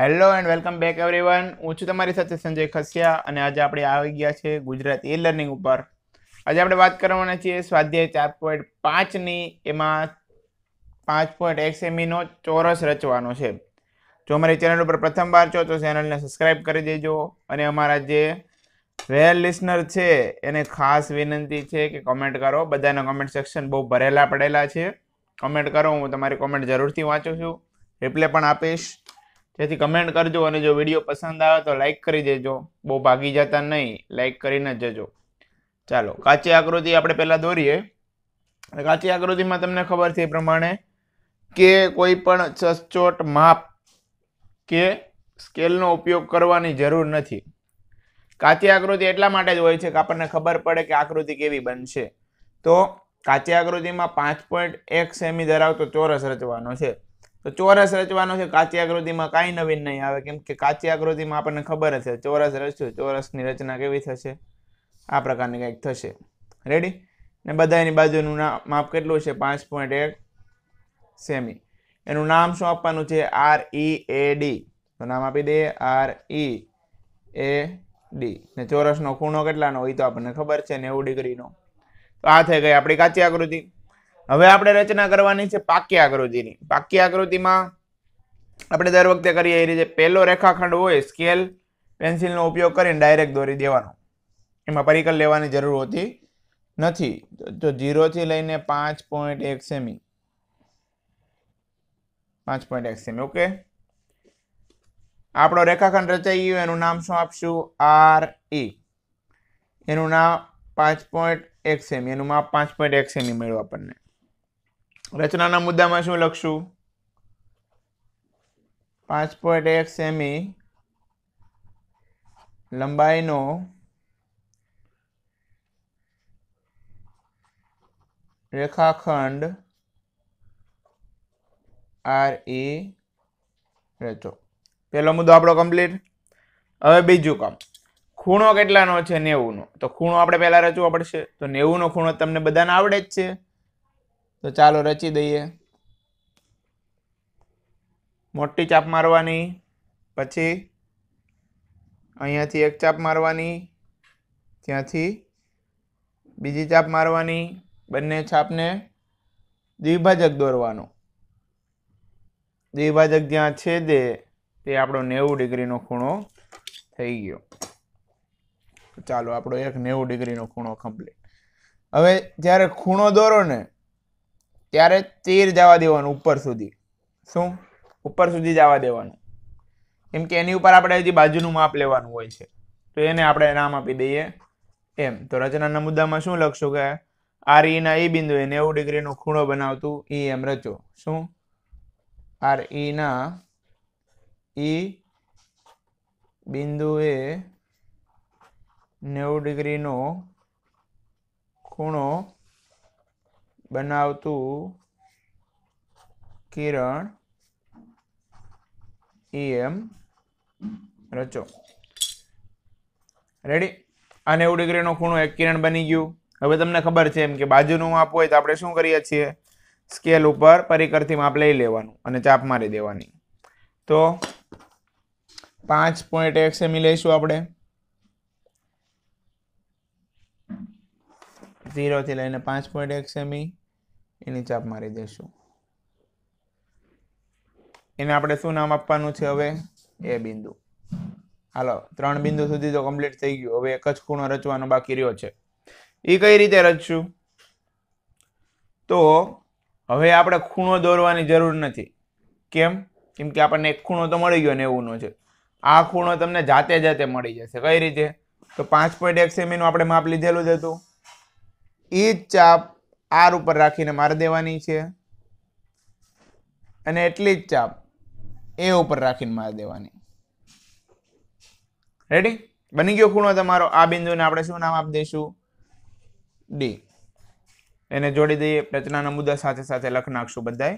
hello and welcome back everyone હું છું તમારી સાથે સંજય ખસિયા અને આજે આપણે આવી ગયા છે ગુજરાત એ લર્નિંગ ઉપર આજે આપણે વાત કરવાના છીએ સ્વાધ્યાય ચાર પોઈન્ટ પાંચની એમાં પાંચ પોઈન્ટ એક્સ એમીનો ચોરસ રચવાનો છે જો અમારી ચેનલ ઉપર પ્રથમવાર છો તો ચેનલને સબસ્ક્રાઈબ કરી દેજો અને અમારા જે રેલ લિસનર છે એને ખાસ વિનંતી છે કે કોમેન્ટ કરો બધાના કોમેન્ટ સેક્શન બહુ ભરેલા પડેલા છે કોમેન્ટ કરો હું તમારી કોમેન્ટ જરૂરથી વાંચું છું રિપ્લે પણ આપીશ જેથી કમેન્ટ કરજો અને જો વિડીયો પસંદ આવે તો લાઇક કરી દેજો બહુ ભાગી જતા નહીં લાઇક કરીને જજો ચાલો કાચી આકૃતિ આપણે પહેલાં દોરીએ કાચી આકૃતિમાં તમને ખબર છે એ પ્રમાણે કે કોઈ પણ સચોટ માપ કે સ્કેલનો ઉપયોગ કરવાની જરૂર નથી કાચી આકૃતિ એટલા માટે જ હોય છે કે આપણને ખબર પડે કે આકૃતિ કેવી બનશે તો કાચી આકૃતિમાં પાંચ પોઈન્ટ એક સેમી ધરાવતો ચોરસ રચવાનો છે તો ચોરસ રચવાનો છે કાચી આકૃતિમાં કાંઈ નવીન નહીં આવે કેમ કે કાચી આકૃતિમાં આપણને ખબર હશે ચોરસ રચ્યું ચોરસની રચના કેવી થશે આ પ્રકારની કંઈક થશે રેડી ને બધાની બાજુનું માપ કેટલું છે પાંચ પોઈન્ટ એક સેમી એનું નામ શું આપવાનું છે આર ઈ એ ડી તો નામ આપી દઈએ આર ઈ એ ડી ને ચોરસનો ખૂણો કેટલાનો એ તો આપણને ખબર છે નેવું ડિગ્રીનો તો આ થઈ ગઈ આપણી કાચી આકૃતિ હવે આપણે રચના કરવાની છે પાકી આકૃતિની પાકી આકૃતિમાં આપણે દર વખતે કરીએ એ રીતે પહેલો રેખાખંડ હોય સ્કેલ પેન્સિલનો ઉપયોગ કરીને ડાયરેક્ટ દોરી દેવાનો એમાં પરિકલ લેવાની જરૂર હોતી નથી તો જીરોથી લઈને પાંચ પોઈન્ટ એક સેમી પાંચ પોઈન્ટ એક સેમી ઓકે આપણો રેખાખંડ રચાઈ ગયું એનું નામ શું આપશું આર ઈ એનું નામ પાંચ પોઈન્ટ એક સેમી એનું માપ પાંચ પોઈન્ટ એક સેમી મળ્યું આપણને રચનાના મુદ્દામાં શું લખશું પાંચ પોઈન્ટ એક સેમી લંબાઈનો રેખાખંડ આર એ રચો પહેલો મુદ્દો આપણો કમ્પ્લીટ હવે બીજું કામ ખૂણો કેટલાનો છે નેવુંનો તો ખૂણો આપણે પહેલાં રચવો પડશે તો નેવુંનો ખૂણો તમને બધાને આવડે જ છે તો ચાલો રચી દઈએ મોટી ચાપ મારવાની પછી અહીંયાથી એક ચાપ મારવાની ત્યાંથી બીજી ચાપ મારવાની બંને છાપને દ્વિભાજક દોરવાનો દ્વિભાજક જ્યાં છેદે તે આપણો નેવું ડિગ્રીનો ખૂણો થઈ ગયો ચાલો આપણો એક નેવું ડિગ્રીનો ખૂણો કમ્પ્લીટ હવે જ્યારે ખૂણો દોરો ને ત્યારે તીર જવા દેવાનું ઉપર સુધી શું ઉપર સુધી જવા દેવાનું કેમ કે એની ઉપર આપણે હજી બાજુનું માપ લેવાનું હોય છે તો એને આપણે નામ આપી દઈએ એમ તો રચનાના મુદ્દામાં શું લખશું કે આર ઈના e એ બિંદુએ નેવું ડિગ્રીનો ખૂણો બનાવતું ઈ e એમ રચો શું આર ઈના e ઈ બિંદુએ નેવું ડિગ્રીનો ખૂણો બનાવતું કિરણ એમ રચો રેડી આ એવું ડિગ્રીનો ખૂણો એક કિરણ બની ગયું હવે તમને ખબર છે એમ કે બાજુનું માપ હોય તો આપણે શું કરીએ છીએ સ્કેલ ઉપર પરિકરથી માપ લઈ લેવાનું અને ચાપ મારી દેવાની તો પાંચ પોઈન્ટ એક સેમી લઈશું આપણે ઝીરોથી લઈને પાંચ પોઈન્ટ એક સેમી એની ચાપ મારી દઈશું એને આપણે શું નામ આપવાનું છે હવે એ બિંદુ હાલો ત્રણ બિંદુ સુધી તો કમ્પ્લીટ થઈ ગયું હવે એક જ ખૂણો રચવાનો બાકી રહ્યો છે એ કઈ રીતે રચશું તો હવે આપણે ખૂણો દોરવાની જરૂર નથી કેમ કેમ કે આપણને એક ખૂણો તો મળી ગયો નેવુંનો છે આ ખૂણો તમને જાતે જાતે મળી જશે કઈ રીતે તો પાંચ પોઈન્ટ એક સેમીનું આપણે માપ લીધેલું જ હતું એ ચાપ આર ઉપર રાખીને મારી દેવાની છે અને એટલી જ ચાપ એ ઉપર રાખીને મારી દેવાની રેડી બની ગયો ખૂણો તમારો આ બિંદુને આપણે શું નામ આપી દઈશું ડી એને જોડી દઈએ રચનાના મુદ્દા સાથે સાથે લખ નાખશું બધાએ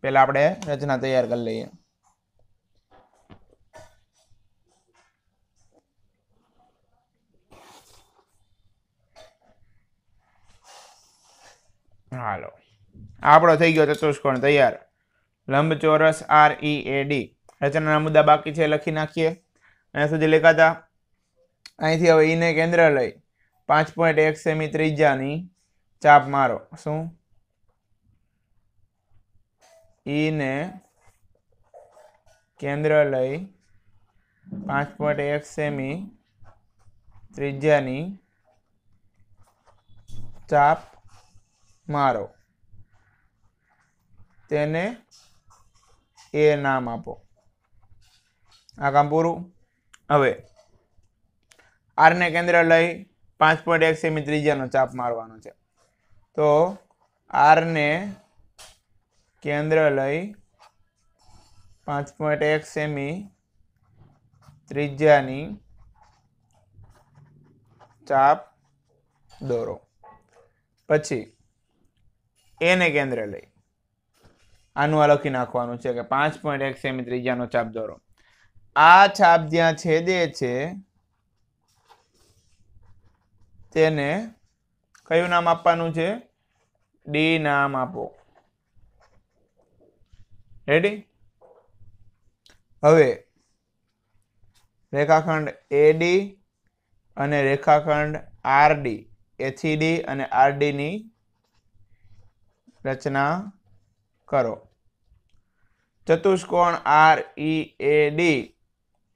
પહેલાં આપણે રચના તૈયાર કરી લઈએ હાલો આપણો થઈ ગયો ચતુષ્કોણ તૈયાર લંબચોરસ આર ઈ એ ડી રચનાના મુદ્દા બાકી છે લખી નાખીએ અહીંયા સુધી લેખાતા અહીંથી હવે ઈને e કેન્દ્ર લઈ પાંચ પોઈન્ટ એક સેમી ત્રીજાની ચાપ મારો શું ઈને e કેન્દ્ર લઈ પાંચ પોઈન્ટ એક સેમી ત્રીજાની ચાપ મારો તેને એ નામ આપો આ કામ પૂરું હવે આરને કેન્દ્ર લઈ પાંચ પોઈન્ટ એક સેમી ત્રીજાનો ચાપ મારવાનો છે તો આરને કેન્દ્ર લઈ પાંચ પોઈન્ટ એક સેમી ત્રિજ્યાની ચાપ દોરો પછી એને કેન્દ્ર લઈ આનું આ લખી નાખવાનું છે કે પાંચ પોઈન્ટ એક સેમી ત્રીજાનો છાપ દોરો આ છાપ જ્યાં છેદે છે તેને કયું નામ આપવાનું છે ડી નામ આપો રેડી હવે રેખાખંડ એડી અને રેખાખંડ આર આરડી એથીડી અને આર ડીની રચના કરો ચતુષ્કોણ આર ઇ એ ડી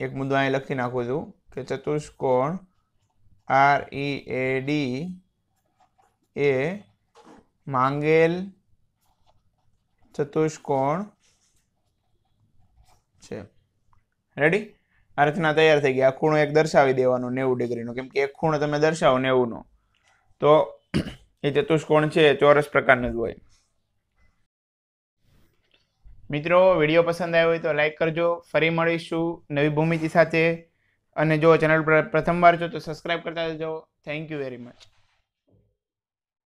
એક મુદ્દો અહીં લખી નાખું છું કે ચતુષ્કોણ આર ઇ એ ડી એ માંગેલ ચતુષ્કોણ છે રેડી આ રચના તૈયાર થઈ ગઈ આ ખૂણો એક દર્શાવી દેવાનો નેવું ડિગ્રીનો કેમ કે એક ખૂણો તમે દર્શાવો નેવુંનો તો એ ચતુષ્કોણ છે ચોરસ પ્રકારનો જ હોય મિત્રો વિડીયો પસંદ આવ્યો હોય તો લાઇક કરજો ફરી મળીશું નવી ભૂમિતિ સાથે અને જો ચેનલ પર પ્રથમવાર જો તો સબસ્ક્રાઈબ કરતા જજો થેન્ક યુ વેરી મચ